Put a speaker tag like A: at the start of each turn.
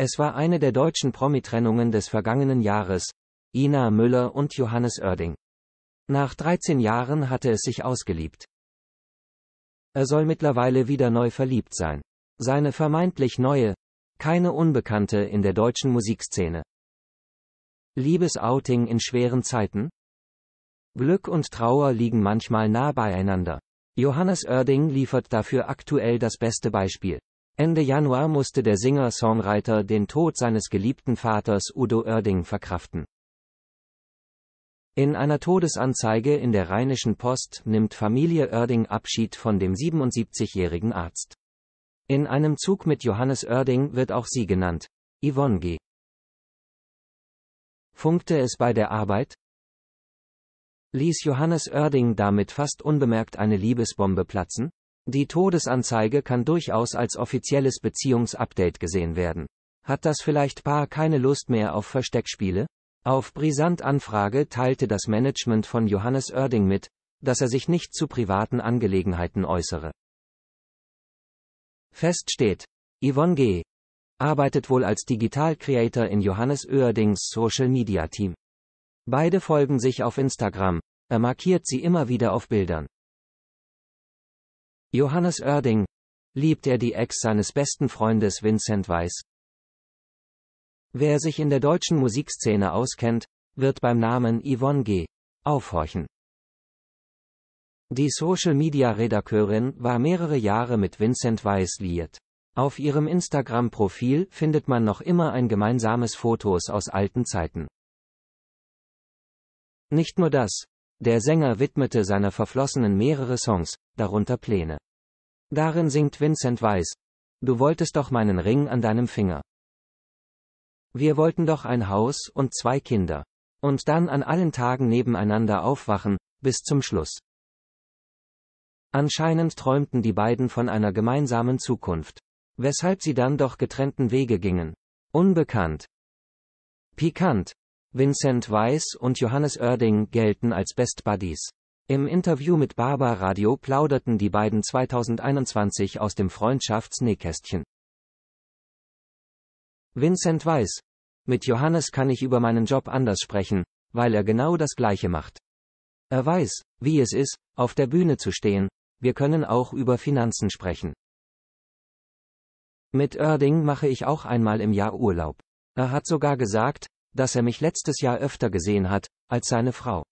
A: Es war eine der deutschen Promi-Trennungen des vergangenen Jahres. Ina Müller und Johannes Oerding. Nach 13 Jahren hatte es sich ausgeliebt. Er soll mittlerweile wieder neu verliebt sein. Seine vermeintlich neue, keine Unbekannte in der deutschen Musikszene. Liebesouting in schweren Zeiten? Glück und Trauer liegen manchmal nah beieinander. Johannes Oerding liefert dafür aktuell das beste Beispiel. Ende Januar musste der Singer-Songwriter den Tod seines geliebten Vaters Udo Oerding verkraften. In einer Todesanzeige in der Rheinischen Post nimmt Familie Oerding Abschied von dem 77-jährigen Arzt. In einem Zug mit Johannes Oerding wird auch sie genannt. Yvonne G. Funkte es bei der Arbeit? Ließ Johannes Oerding damit fast unbemerkt eine Liebesbombe platzen? Die Todesanzeige kann durchaus als offizielles Beziehungsupdate gesehen werden. Hat das vielleicht Paar keine Lust mehr auf Versteckspiele? Auf Brisant Anfrage teilte das Management von Johannes Oerding mit, dass er sich nicht zu privaten Angelegenheiten äußere. Fest steht, Yvonne G. arbeitet wohl als Digital Creator in Johannes Oerdings Social Media Team. Beide folgen sich auf Instagram, er markiert sie immer wieder auf Bildern. Johannes Oerding. Liebt er die Ex seines besten Freundes Vincent Weiss? Wer sich in der deutschen Musikszene auskennt, wird beim Namen Yvonne G. aufhorchen. Die Social-Media-Redakteurin war mehrere Jahre mit Vincent Weiss liiert. Auf ihrem Instagram-Profil findet man noch immer ein gemeinsames Fotos aus alten Zeiten. Nicht nur das. Der Sänger widmete seiner Verflossenen mehrere Songs, darunter Pläne. Darin singt Vincent Weiss. Du wolltest doch meinen Ring an deinem Finger. Wir wollten doch ein Haus und zwei Kinder. Und dann an allen Tagen nebeneinander aufwachen, bis zum Schluss. Anscheinend träumten die beiden von einer gemeinsamen Zukunft. Weshalb sie dann doch getrennten Wege gingen. Unbekannt. Pikant. Vincent Weiss und Johannes Oerding gelten als Best Buddies. Im Interview mit Barbaradio plauderten die beiden 2021 aus dem Freundschaftsnähkästchen. Vincent Weiß. Mit Johannes kann ich über meinen Job anders sprechen, weil er genau das Gleiche macht. Er weiß, wie es ist, auf der Bühne zu stehen, wir können auch über Finanzen sprechen. Mit Erding mache ich auch einmal im Jahr Urlaub. Er hat sogar gesagt, dass er mich letztes Jahr öfter gesehen hat, als seine Frau.